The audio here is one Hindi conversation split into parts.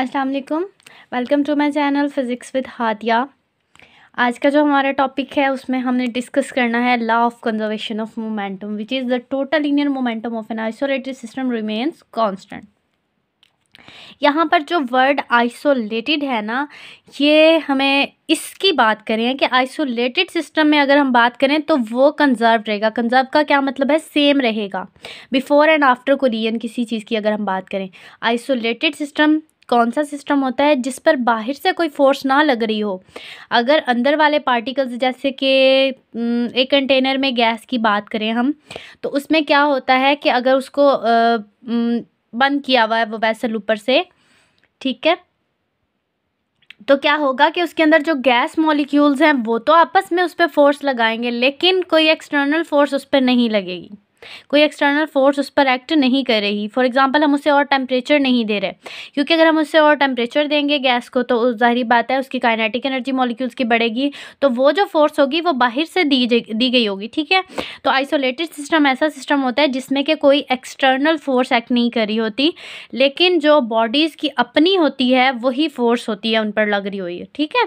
अस्सलाम वालेकुम welcome to my channel physics with Hadiya आज का जो हमारा टॉपिक है उसमें हमने डिस्कस करना है law of conservation of momentum which is the total linear momentum of an isolated system remains constant यहाँ पर जो वर्ड आइसोलेटेड है ना ये हमें इसकी बात करें कि आइसोलेटेड सिस्टम में अगर हम बात करें तो वो कंजर्व रहेगा कंजर्व का क्या मतलब है सेम रहेगा बिफ़ोर एंड आफ्टर कोरियन किसी चीज़ की अगर हम बात करें आइसोलेटेड सिस्टम कौन सा सिस्टम होता है जिस पर बाहर से कोई फोर्स ना लग रही हो अगर अंदर वाले पार्टिकल्स जैसे कि एक कंटेनर में गैस की बात करें हम तो उसमें क्या होता है कि अगर उसको बंद किया हुआ है वो वैसल ऊपर से ठीक है तो क्या होगा कि उसके अंदर जो गैस मॉलिक्यूल्स हैं वो तो आपस में उस पर फोर्स लगाएंगे लेकिन कोई एक्सटर्नल फोर्स उस पर नहीं लगेगी कोई एक्सटर्नल फोर्स उस पर एक्ट नहीं कर रही फॉर एग्ज़ाम्पल हम उसे और टेम्परेचर नहीं दे रहे क्योंकि अगर हम उसे और टेम्परेचर देंगे गैस को तो ज़ाहरी बात है उसकी काइनेटिक एनर्जी मॉलिक्यूल्स की बढ़ेगी तो वो जो फोर्स होगी वो बाहर से दी दी गई होगी ठीक है तो आइसोलेटेड सिस्टम ऐसा सिस्टम होता है जिसमें कि कोई एक्सटर्नल फोर्स एक्ट नहीं कर रही होती लेकिन जो बॉडीज़ की अपनी होती है वही फोर्स होती है उन पर लग रही हुई है ठीक है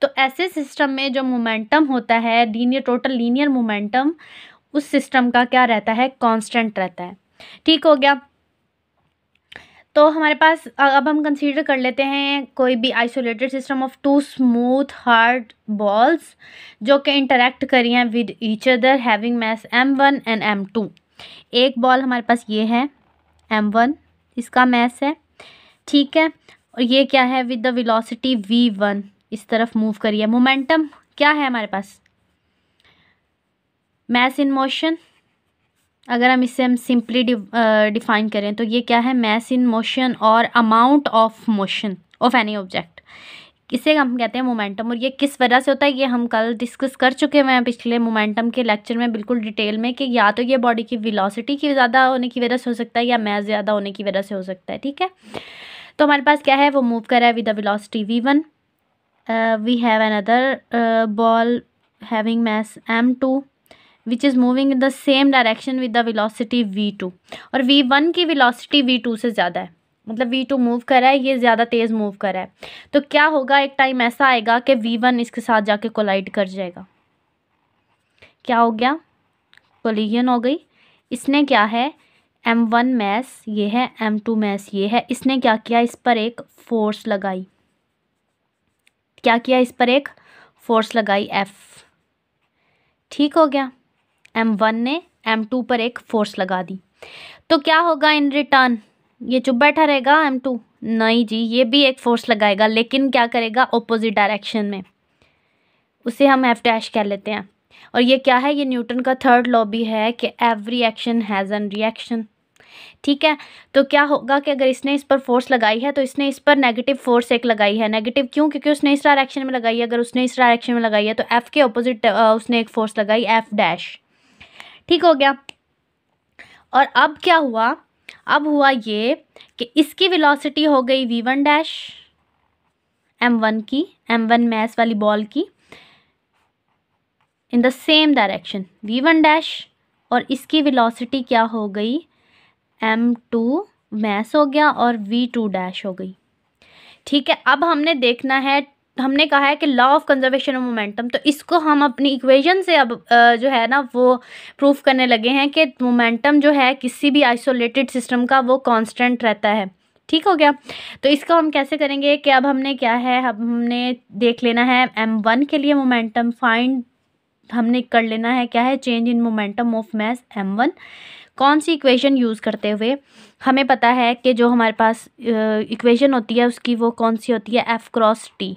तो ऐसे सिस्टम में जो मोमेंटम होता है लीनियर टोटल लीनियर मोमेंटम उस सिस्टम का क्या रहता है कांस्टेंट रहता है ठीक हो गया तो हमारे पास अब हम कंसीडर कर लेते हैं कोई भी isolated system of two smooth hard balls जो कि इंटरेक्ट करी हैं with each other having mass M one and M two एक बॉल हमारे पास ये है एम वन इसका मैस है ठीक है और ये क्या है with the velocity V one इस तरफ मूव करिए मोमेंटम क्या है हमारे पास मैस इन मोशन अगर हम इसे हम सिंपली डिफाइन uh, करें तो ये क्या है मैस इन मोशन और amount of motion of any object इसे हम कहते हैं मोमेंटम और ये किस वजह से होता है ये हम कल डिस्कस कर चुके हुए हैं पिछले मोमेंटम के लेक्चर में बिल्कुल डिटेल में कि या तो ये बॉडी की वेलोसिटी की ज़्यादा होने की वजह से हो सकता है या मैस ज़्यादा होने की वजह से हो सकता है ठीक है तो हमारे पास क्या है वो मूव कर रहा है with the velocity V one we have another ball having mass M two which is moving in the same direction with the V two और वी वन की वी टू से ज़्यादा है मतलब वी टू मूव करा है ये ज़्यादा तेज़ मूव करा है तो क्या होगा एक टाइम ऐसा आएगा कि वी वन इसके साथ जाके कोलाइड कर जाएगा क्या हो गया कोलिजन हो गई इसने क्या है एम वन मैस ये है एम टू मैस ये है इसने क्या किया इस पर एक फोर्स लगाई क्या किया इस पर एक फोर्स लगाई एफ़ ठीक हो गया एम वन ने एम टू पर एक फोर्स लगा दी तो क्या होगा इन रिटर्न ये चुप बैठा रहेगा एम टू नहीं जी ये भी एक फोर्स लगाएगा लेकिन क्या करेगा ऑपोजिट डायरेक्शन में उसे हम एफ डैश कह लेते हैं और ये क्या है ये न्यूटन का थर्ड लॉ भी है कि every action has an reaction ठीक है तो क्या होगा कि अगर इसने इस पर फोर्स लगाई है तो इसने इस पर नेगेटिव फोर्स एक लगाई है नेगेटिव क्यों क्योंकि उसने इस डायरेक्शन में लगाई है अगर उसने इस डायरेक्शन में लगाई है तो एफ़ के ऑपोजिट उसने एक फोर्स लगाई एफ़ डैश ठीक हो गया और अब क्या हुआ अब हुआ ये कि इसकी वेलोसिटी हो गई V one dash M one की एम वन मैस वाली बॉल की in the same direction V one dash और इसकी वेलोसिटी क्या हो गई एम टू मैस हो गया और वी टू डैश हो गई ठीक है अब हमने देखना है हमने कहा है कि law of conservation of momentum तो इसको हम अपनी इक्वेशन से अब जो है ना वो प्रूफ करने लगे हैं कि मोमेंटम जो है किसी भी आइसोलेटेड सिस्टम का वो कांस्टेंट रहता है ठीक हो गया तो इसको हम कैसे करेंगे कि अब हमने क्या है अब हमने देख लेना है एम वन के लिए मोमेंटम फाइंड हमने कर लेना है क्या है change in momentum of mass M one कौन सी इक्वेशन यूज़ करते हुए हमें पता है कि जो हमारे पास इक्वेशन होती है उसकी वो कौन सी होती है F cross T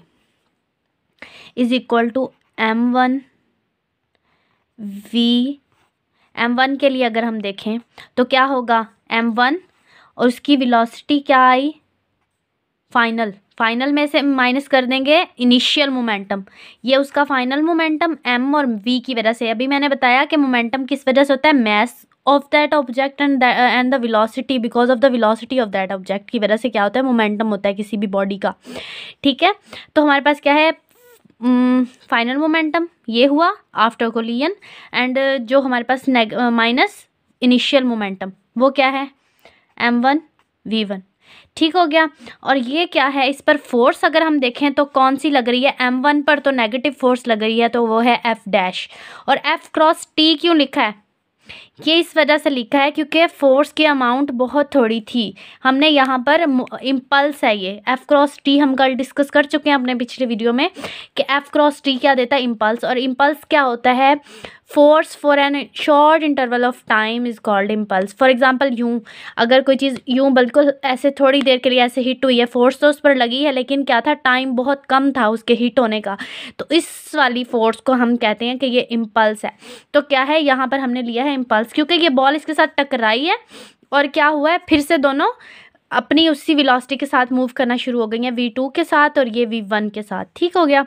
is equal to M one V M one के लिए अगर हम देखें तो क्या होगा एम वन और उसकी वेलोसिटी क्या आई फाइनल फाइनल में से माइनस कर देंगे इनिशियल मोमेंटम ये उसका फाइनल मोमेंटम एम और वी की वजह से अभी मैंने बताया कि मोमेंटम किस वजह से होता है mass of that object and and the velocity because of the velocity of that object की वजह से क्या होता है मोमेंटम होता है किसी भी बॉडी का ठीक है तो हमारे पास क्या है फाइनल mm, मोमेंटम ये हुआ आफ्टर कोलियन एंड जो हमारे पास माइनस इनिशियल मोमेंटम वो क्या है एम वन वी वन ठीक हो गया और ये क्या है इस पर फोर्स अगर हम देखें तो कौन सी लग रही है एम वन पर तो नेगेटिव फोर्स लग रही है तो वो है एफ़ डैश और एफ़ क्रॉस टी क्यों लिखा है ये इस वजह से लिखा है क्योंकि फोर्स की अमाउंट बहुत थोड़ी थी हमने यहाँ पर इम्पल्स है ये एफ़ क्रॉस टी हम कल डिस्कस कर चुके हैं अपने पिछले वीडियो में कि एफ़ क्रॉस टी क्या देता है इम्पल्स और इम्पल्स क्या होता है force for an short interval of time is called impulse for example यूं अगर कोई चीज़ यूं बिल्कुल ऐसे थोड़ी देर के लिए ऐसे हिट हुई है फोर्स तो उस पर लगी है लेकिन क्या था टाइम बहुत कम था उसके हिट होने का तो इस वाली फोर्स को हम कहते हैं कि ये इम्पल्स है तो क्या है यहाँ पर हमने लिया है इम्पल्स क्योंकि ये बॉल इसके साथ टकराई है और क्या हुआ है फिर से दोनों अपनी उसी विलासिटी के साथ मूव करना शुरू हो गई हैं वी टू के साथ और ये वी वन के साथ ठीक हो गया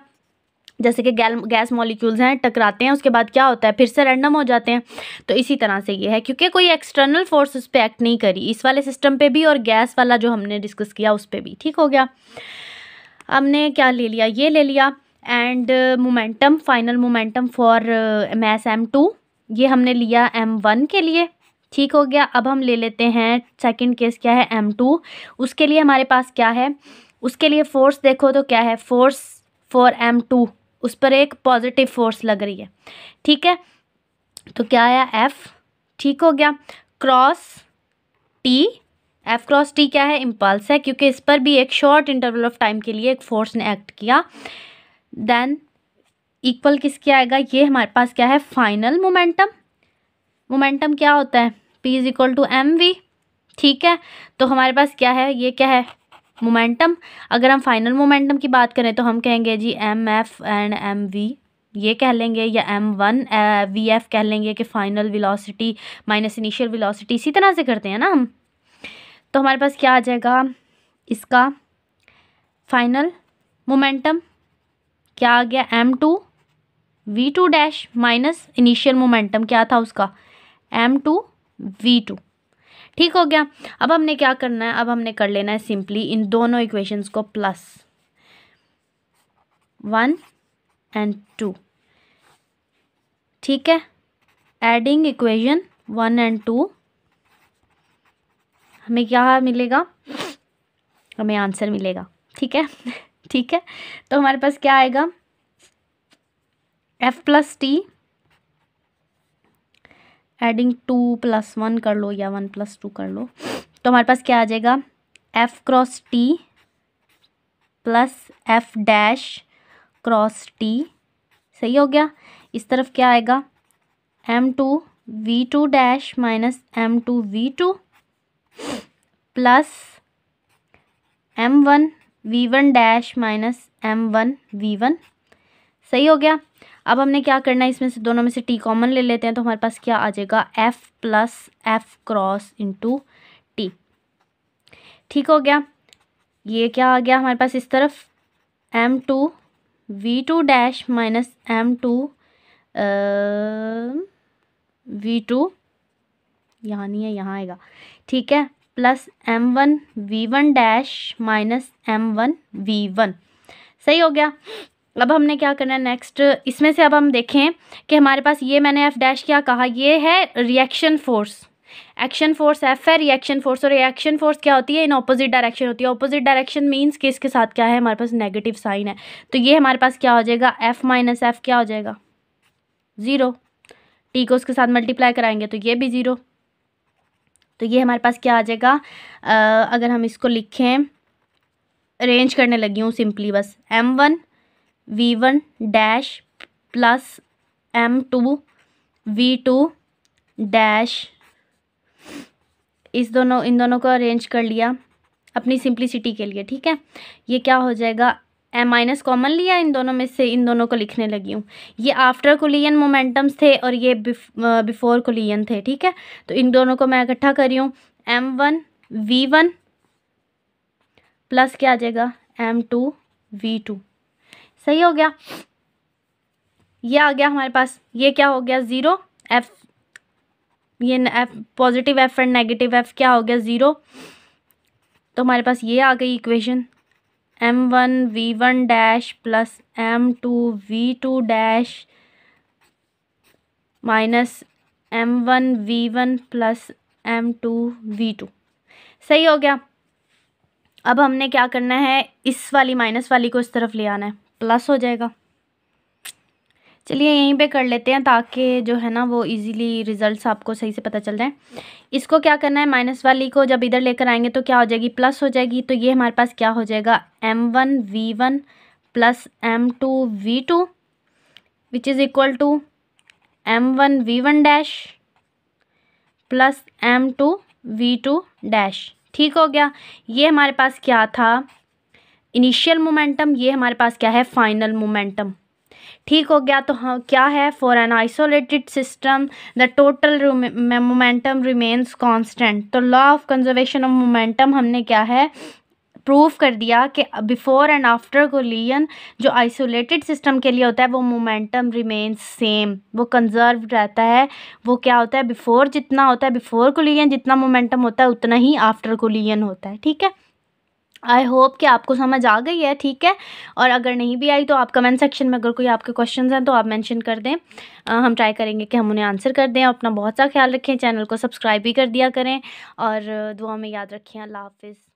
जैसे कि गैस मॉलिक्यूल्स हैं टकराते हैं उसके बाद क्या होता है फिर से रैंडम हो जाते हैं तो इसी तरह से ये है क्योंकि कोई एक्सटर्नल फोर्स उस पर एक्ट नहीं करी इस वाले सिस्टम पे भी और गैस वाला जो हमने डिस्कस किया उस पर भी ठीक हो गया हमने क्या ले लिया ये ले लिया and momentum final momentum for mass M two ये हमने लिया एम वन के लिए ठीक हो गया अब हम ले लेते हैं सेकेंड केस क्या है एम टू उसके लिए हमारे पास क्या है उसके लिए फोर्स देखो तो क्या है फोर्स फॉर एम टू उस पर एक पॉजिटिव फोर्स लग रही है ठीक है तो क्या आया एफ ठीक हो गया cross T F cross T क्या है इम्पल्स है क्योंकि इस पर भी एक शॉर्ट इंटरवल ऑफ टाइम के लिए एक फोर्स ने एक्ट किया देन इक्वल किसके आएगा ये हमारे पास क्या है फाइनल मोमेंटम मोमेंटम क्या होता है P is equal to M V ठीक है तो हमारे पास क्या है ये क्या है मोमेंटम अगर हम फाइनल मोमेंटम की बात करें तो हम कहेंगे जी M F and M V ये कह लेंगे या एम वन वी एफ कह लेंगे कि final velocity minus initial velocity इसी तरह से करते हैं ना हम तो हमारे पास क्या आ जाएगा इसका फाइनल मोमेंटम क्या आ गया M two V two dash minus initial momentum क्या था उसका एम टू वी टू ठीक हो गया अब हमने क्या करना है अब हमने कर लेना है सिंपली इन दोनों इक्वेशंस को प्लस वन एंड टू ठीक है adding equation one and two हमें क्या मिलेगा हमें आंसर मिलेगा ठीक है ठीक है तो हमारे पास क्या आएगा F plus T adding two plus one कर लो या वन प्लस टू कर लो तो हमारे पास क्या आ जाएगा F cross T plus F dash cross T सही हो गया इस तरफ क्या आएगा M two V two dash minus M two V two plus M one V one dash minus M one V one सही हो गया अब हमने क्या करना है इसमें से दोनों में से टी कॉमन ले लेते हैं तो हमारे पास क्या आ जाएगा F plus F cross into T ठीक हो गया ये क्या आ गया हमारे पास इस तरफ M two V two dash minus M two V two यहाँ नहीं है यहाँ आएगा ठीक है plus M one V one dash minus M one V one सही हो गया अब हमने क्या करना है नेक्स्ट इसमें से अब हम देखें कि हमारे पास ये मैंने एफ़ डैश क्या कहा ये है reaction force action force F है रिएक्शन फोर्स और रिएक्शन फोर्स क्या होती है इन ऑपोजिट डायरेक्शन होती है ऑपोजिट डायरेक्शन मीन्स कि इसके साथ क्या है हमारे पास नेगेटिव साइन है तो ये हमारे पास क्या हो जाएगा एफ माइनस एफ क्या हो जाएगा ज़ीरो टी को उसके साथ मल्टीप्लाई कराएंगे तो ये भी ज़ीरो तो ये हमारे पास क्या आ जाएगा आ, अगर हम इसको लिखें अरेंज करने लगी हूँ सिंपली बस M one V one dash plus M two V two dash इस दोनों इन दोनों को अरेंज कर लिया अपनी सिंप्लिसिटी के लिए ठीक है ये क्या हो जाएगा एम माइनस कॉमन लिया इन दोनों में से इन दोनों को लिखने लगी हूँ ये आफ्टर कोलियन मोमेंटम्स थे और ये बिफोर कोलियन थे ठीक है तो इन दोनों को मैं इकट्ठा करी हूँ M one V one plus क्या आ जाएगा एम टू वी टू सही हो गया ये आ गया हमारे पास ये क्या हो गया ज़ीरो एफ ये F positive F and negative F क्या हो गया ज़ीरो तो हमारे पास ये आ गई equation M one V one dash plus M two V two dash minus M one V one plus M two V two सही हो गया अब हमने क्या करना है इस वाली माइनस वाली को इस तरफ ले आना है प्लस हो जाएगा चलिए यहीं पे कर लेते हैं ताकि जो है ना वो इजीली रिजल्ट्स आपको सही से पता चल जाए इसको क्या करना है माइनस वाली को जब इधर लेकर आएंगे तो क्या हो जाएगी प्लस हो जाएगी तो ये हमारे पास क्या हो जाएगा M one V one plus M two V two which is equal to M one V one dash plus M two V two dash ठीक हो गया ये हमारे पास क्या था इनिशियल मोमेंटम ये हमारे पास क्या है फाइनल मोमेंटम ठीक हो गया तो हाँ क्या है for an isolated system the total momentum remains constant तो law of conservation of momentum हमने क्या है प्रूव कर दिया कि बिफोर एंड आफ्टर कोलियन जो आइसोलेटेड सिस्टम के लिए होता है वो मोमेंटम रिमेन्स सेम वो कंजर्व रहता है वो क्या होता है बिफोर जितना होता है बिफोर कोलियन जितना मोमेंटम होता है उतना ही आफ्टर कोलियन होता है ठीक है आई होप कि आपको समझ आ गई है ठीक है और अगर नहीं भी आई तो आप कमेंट सेक्शन में अगर कोई आपके क्वेश्चन हैं तो आप मेंशन कर दें आ, हम ट्राई करेंगे कि हम उन्हें आंसर कर दें अपना बहुत सा ख्याल रखें चैनल को सब्सक्राइब भी कर दिया करें और दुआ में याद रखें अल्लाह हाफिज़